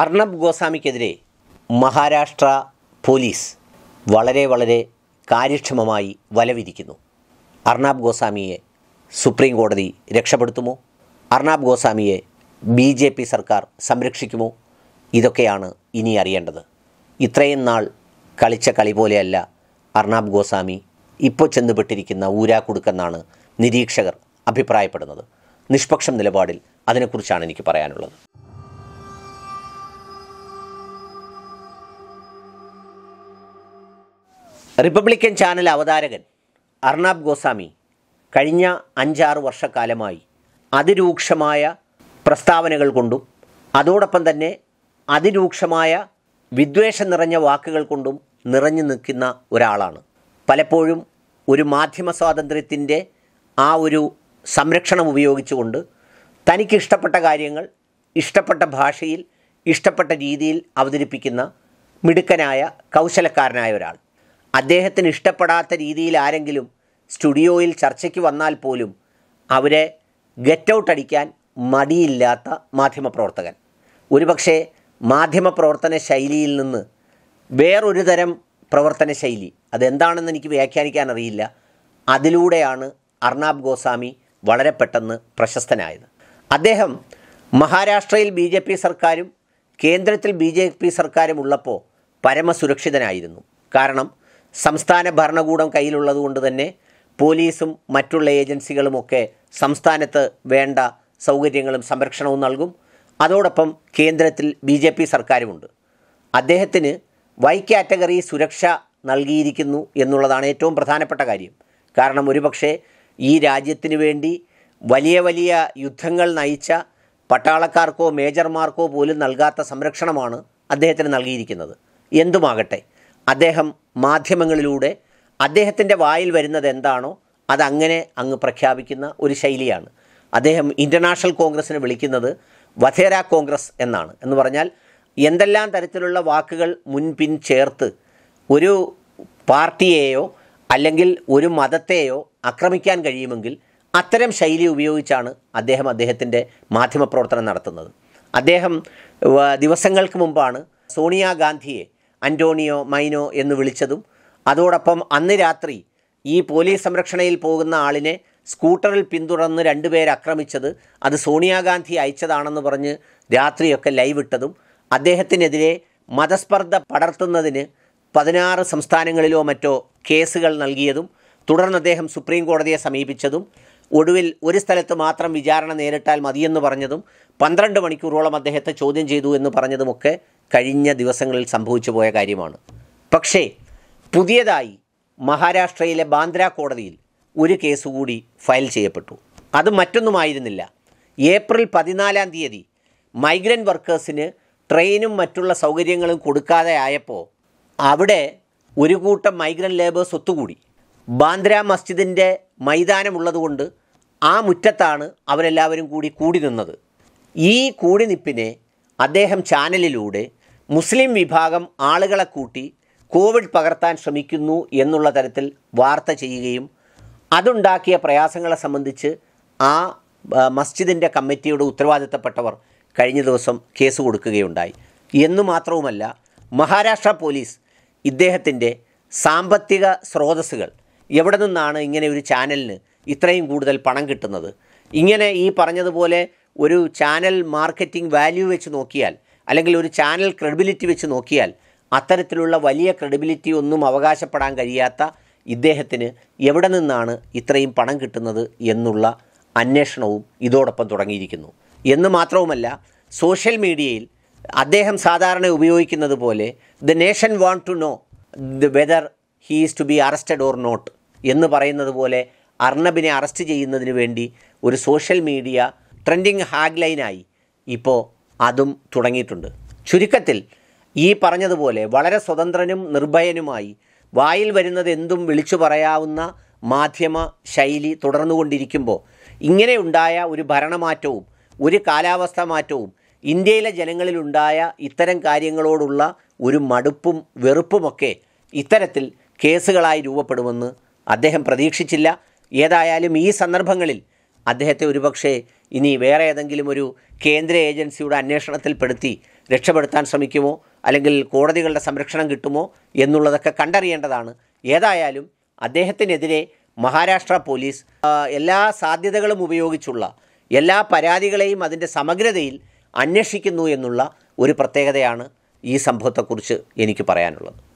Arnab ഗോസ്വാമിക്കെതിരെ Maharashtra police വളരെ വളരെ കാര്യക്ഷമമായി വലവിരിക്കുന്നു അർണാബ് ഗോസ്വാമിയെ സുപ്രീം കോടതി രക്ഷപ്പെടുത്തുമോ അർണാബ് ഗോസ്വാമിയെ ബി ജെ പി സർക്കാർ സംരക്ഷിക്കുമോ ഇതൊക്കെയാണ് ഇനി അറിയേണ്ടത് ഇത്രയും നാൾ കളിച്ച കളി പോലെയല്ല അർണാബ് ഗോസ്വാമി ഇപ്പോൾ ചെന്നുപെട്ടിരിക്കുന്ന ഊരാക്കുടുക്കെന്നാണ് നിരീക്ഷകർ അഭിപ്രായപ്പെടുന്നത് നിഷ്പക്ഷം നിലപാടിൽ അതിനെക്കുറിച്ചാണ് എനിക്ക് പറയാനുള്ളത് റിപ്പബ്ലിക്കൻ ചാനൽ അവതാരകൻ അർണാബ് ഗോസ്വാമി കഴിഞ്ഞ അഞ്ചാറ് വർഷക്കാലമായി അതിരൂക്ഷമായ പ്രസ്താവനകൾ കൊണ്ടും അതോടൊപ്പം തന്നെ അതിരൂക്ഷമായ വിദ്വേഷം നിറഞ്ഞ വാക്കുകൾ കൊണ്ടും നിറഞ്ഞു നിൽക്കുന്ന ഒരാളാണ് പലപ്പോഴും ഒരു മാധ്യമ സ്വാതന്ത്ര്യത്തിൻ്റെ ആ ഒരു സംരക്ഷണം ഉപയോഗിച്ചുകൊണ്ട് തനിക്ക് ഇഷ്ടപ്പെട്ട കാര്യങ്ങൾ ഇഷ്ടപ്പെട്ട ഭാഷയിൽ ഇഷ്ടപ്പെട്ട രീതിയിൽ അവതരിപ്പിക്കുന്ന മിടുക്കനായ കൗശലക്കാരനായ ഒരാൾ അദ്ദേഹത്തിന് ഇഷ്ടപ്പെടാത്ത രീതിയിൽ ആരെങ്കിലും സ്റ്റുഡിയോയിൽ ചർച്ചയ്ക്ക് വന്നാൽ പോലും അവരെ ഗെറ്റ് ഔട്ട് അടിക്കാൻ മടിയില്ലാത്ത മാധ്യമപ്രവർത്തകൻ ഒരുപക്ഷെ മാധ്യമപ്രവർത്തന ശൈലിയിൽ നിന്ന് വേറൊരു തരം പ്രവർത്തന ശൈലി അതെന്താണെന്ന് എനിക്ക് വ്യാഖ്യാനിക്കാൻ അറിയില്ല അതിലൂടെയാണ് അർണാബ് ഗോസ്വാമി വളരെ പെട്ടെന്ന് പ്രശസ്തനായത് അദ്ദേഹം മഹാരാഷ്ട്രയിൽ ബി ജെ പി സർക്കാരും കേന്ദ്രത്തിൽ ബി ജെ പി സർക്കാരും ഉള്ളപ്പോൾ പരമസുരക്ഷിതനായിരുന്നു കാരണം സംസ്ഥാന ഭരണകൂടം കയ്യിലുള്ളതുകൊണ്ട് തന്നെ പോലീസും മറ്റുള്ള ഏജൻസികളുമൊക്കെ സംസ്ഥാനത്ത് വേണ്ട സൗകര്യങ്ങളും സംരക്ഷണവും നൽകും അതോടൊപ്പം കേന്ദ്രത്തിൽ ബി ജെ പി സർക്കാരുമുണ്ട് അദ്ദേഹത്തിന് വൈ കാറ്റഗറി സുരക്ഷ നൽകിയിരിക്കുന്നു എന്നുള്ളതാണ് ഏറ്റവും പ്രധാനപ്പെട്ട കാര്യം കാരണം ഒരുപക്ഷെ ഈ രാജ്യത്തിന് വേണ്ടി വലിയ വലിയ യുദ്ധങ്ങൾ നയിച്ച പട്ടാളക്കാർക്കോ മേജർമാർക്കോ പോലും നൽകാത്ത സംരക്ഷണമാണ് അദ്ദേഹത്തിന് നൽകിയിരിക്കുന്നത് എന്തുമാകട്ടെ അദ്ദേഹം മാധ്യമങ്ങളിലൂടെ അദ്ദേഹത്തിൻ്റെ വായിൽ വരുന്നത് എന്താണോ അതങ്ങനെ അങ്ങ് പ്രഖ്യാപിക്കുന്ന ഒരു ശൈലിയാണ് അദ്ദേഹം ഇൻ്റർനാഷണൽ കോൺഗ്രസ്സിനെ വിളിക്കുന്നത് വധേര കോൺഗ്രസ് എന്നാണ് എന്ന് പറഞ്ഞാൽ എന്തെല്ലാം തരത്തിലുള്ള വാക്കുകൾ മുൻപിൻ ചേർത്ത് ഒരു പാർട്ടിയെയോ അല്ലെങ്കിൽ ഒരു മതത്തെയോ ആക്രമിക്കാൻ കഴിയുമെങ്കിൽ അത്തരം ശൈലി ഉപയോഗിച്ചാണ് അദ്ദേഹം അദ്ദേഹത്തിൻ്റെ മാധ്യമപ്രവർത്തനം നടത്തുന്നത് അദ്ദേഹം ദിവസങ്ങൾക്ക് മുമ്പാണ് സോണിയാഗാന്ധിയെ അന്റോണിയോ മൈനോ എന്ന് വിളിച്ചതും അതോടൊപ്പം അന്ന് രാത്രി ഈ പോലീസ് സംരക്ഷണയിൽ പോകുന്ന ആളിനെ സ്കൂട്ടറിൽ പിന്തുടർന്ന് രണ്ടുപേർ ആക്രമിച്ചത് അത് സോണിയാഗാന്ധി അയച്ചതാണെന്ന് പറഞ്ഞ് രാത്രിയൊക്കെ ലൈവ് ഇട്ടതും അദ്ദേഹത്തിനെതിരെ മതസ്പർദ്ധ പടർത്തുന്നതിന് പതിനാറ് സംസ്ഥാനങ്ങളിലോ മറ്റോ കേസുകൾ നൽകിയതും തുടർന്ന് അദ്ദേഹം സുപ്രീം കോടതിയെ സമീപിച്ചതും ഒടുവിൽ ഒരു സ്ഥലത്ത് മാത്രം വിചാരണ നേരിട്ടാൽ മതിയെന്ന് പറഞ്ഞതും പന്ത്രണ്ട് മണിക്കൂറോളം അദ്ദേഹത്തെ ചോദ്യം ചെയ്തു എന്ന് പറഞ്ഞതുമൊക്കെ കഴിഞ്ഞ ദിവസങ്ങളിൽ സംഭവിച്ചു പോയ കാര്യമാണ് പക്ഷേ പുതിയതായി മഹാരാഷ്ട്രയിലെ ബാന്ദ്ര കോടതിയിൽ ഒരു കേസ് കൂടി ഫയൽ ചെയ്യപ്പെട്ടു അത് മറ്റൊന്നുമായിരുന്നില്ല ഏപ്രിൽ പതിനാലാം തീയതി മൈഗ്രൻ്റ് വർക്കേഴ്സിന് ട്രെയിനും മറ്റുള്ള സൗകര്യങ്ങളും കൊടുക്കാതെ ആയപ്പോൾ അവിടെ ഒരു കൂട്ടം മൈഗ്രൻ്റ് ലേബേഴ്സ് ഒത്തുകൂടി ബാന്ദ്ര മസ്ജിദിൻ്റെ മൈതാനമുള്ളതുകൊണ്ട് ആ മുറ്റത്താണ് അവരെല്ലാവരും കൂടി കൂടി നിന്നത് ഈ കൂടി നിപ്പിനെ അദ്ദേഹം ചാനലിലൂടെ മുസ്ലിം വിഭാഗം ആളുകളെ കൂട്ടി കോവിഡ് പകർത്താൻ ശ്രമിക്കുന്നു എന്നുള്ള തരത്തിൽ വാർത്ത ചെയ്യുകയും അതുണ്ടാക്കിയ പ്രയാസങ്ങളെ സംബന്ധിച്ച് ആ മസ്ജിദിൻ്റെ കമ്മിറ്റിയുടെ ഉത്തരവാദിത്തപ്പെട്ടവർ കഴിഞ്ഞ ദിവസം കേസ് കൊടുക്കുകയുണ്ടായി എന്നു മാത്രവുമല്ല മഹാരാഷ്ട്ര പോലീസ് ഇദ്ദേഹത്തിൻ്റെ സാമ്പത്തിക സ്രോതസ്സുകൾ എവിടെ നിന്നാണ് ഇങ്ങനെ ഒരു ചാനലിന് ഇത്രയും കൂടുതൽ പണം കിട്ടുന്നത് ഇങ്ങനെ ഈ പറഞ്ഞതുപോലെ ഒരു ചാനൽ മാർക്കറ്റിംഗ് വാല്യൂ വെച്ച് നോക്കിയാൽ അല്ലെങ്കിൽ ഒരു ചാനൽ ക്രെഡിബിലിറ്റി വെച്ച് നോക്കിയാൽ അത്തരത്തിലുള്ള വലിയ ക്രെഡിബിലിറ്റി ഒന്നും അവകാശപ്പെടാൻ കഴിയാത്ത ഇദ്ദേഹത്തിന് എവിടെ നിന്നാണ് ഇത്രയും പണം കിട്ടുന്നത് എന്നുള്ള അന്വേഷണവും ഇതോടൊപ്പം തുടങ്ങിയിരിക്കുന്നു എന്ന് മാത്രവുമല്ല സോഷ്യൽ മീഡിയയിൽ അദ്ദേഹം സാധാരണ ഉപയോഗിക്കുന്നത് പോലെ the nation want to know the whether he is to be arrested or not എന്ന് പറയുന്നത് പോലെ അർണബിനെ അറസ്റ്റ് ചെയ്യുന്നതിന് വേണ്ടി ഒരു സോഷ്യൽ മീഡിയ ട്രെൻഡിങ് ഹാഗ്ലൈനായി ഇപ്പോൾ അതും തുടങ്ങിയിട്ടുണ്ട് ചുരുക്കത്തിൽ ഈ പറഞ്ഞതുപോലെ വളരെ സ്വതന്ത്രനും നിർഭയനുമായി വായിൽ വരുന്നത് എന്തും വിളിച്ചു പറയാവുന്ന മാധ്യമ ശൈലി തുടർന്നുകൊണ്ടിരിക്കുമ്പോൾ ഇങ്ങനെയുണ്ടായ ഒരു ഭരണമാറ്റവും ഒരു കാലാവസ്ഥ മാറ്റവും ഇന്ത്യയിലെ ജനങ്ങളിലുണ്ടായ ഇത്തരം കാര്യങ്ങളോടുള്ള ഒരു മടുപ്പും വെറുപ്പുമൊക്കെ ഇത്തരത്തിൽ കേസുകളായി രൂപപ്പെടുമെന്ന് അദ്ദേഹം പ്രതീക്ഷിച്ചില്ല ഏതായാലും ഈ സന്ദർഭങ്ങളിൽ അദ്ദേഹത്തെ ഒരുപക്ഷെ ഇനി വേറെ ഏതെങ്കിലും ഒരു കേന്ദ്ര ഏജൻസിയുടെ അന്വേഷണത്തിൽപ്പെടുത്തി രക്ഷപ്പെടുത്താൻ ശ്രമിക്കുമോ അല്ലെങ്കിൽ കോടതികളുടെ സംരക്ഷണം കിട്ടുമോ എന്നുള്ളതൊക്കെ കണ്ടറിയേണ്ടതാണ് ഏതായാലും അദ്ദേഹത്തിനെതിരെ മഹാരാഷ്ട്ര പോലീസ് എല്ലാ സാധ്യതകളും ഉപയോഗിച്ചുള്ള എല്ലാ പരാതികളെയും അതിൻ്റെ സമഗ്രതയിൽ അന്വേഷിക്കുന്നു എന്നുള്ള ഒരു പ്രത്യേകതയാണ് ഈ സംഭവത്തെക്കുറിച്ച് എനിക്ക് പറയാനുള്ളത്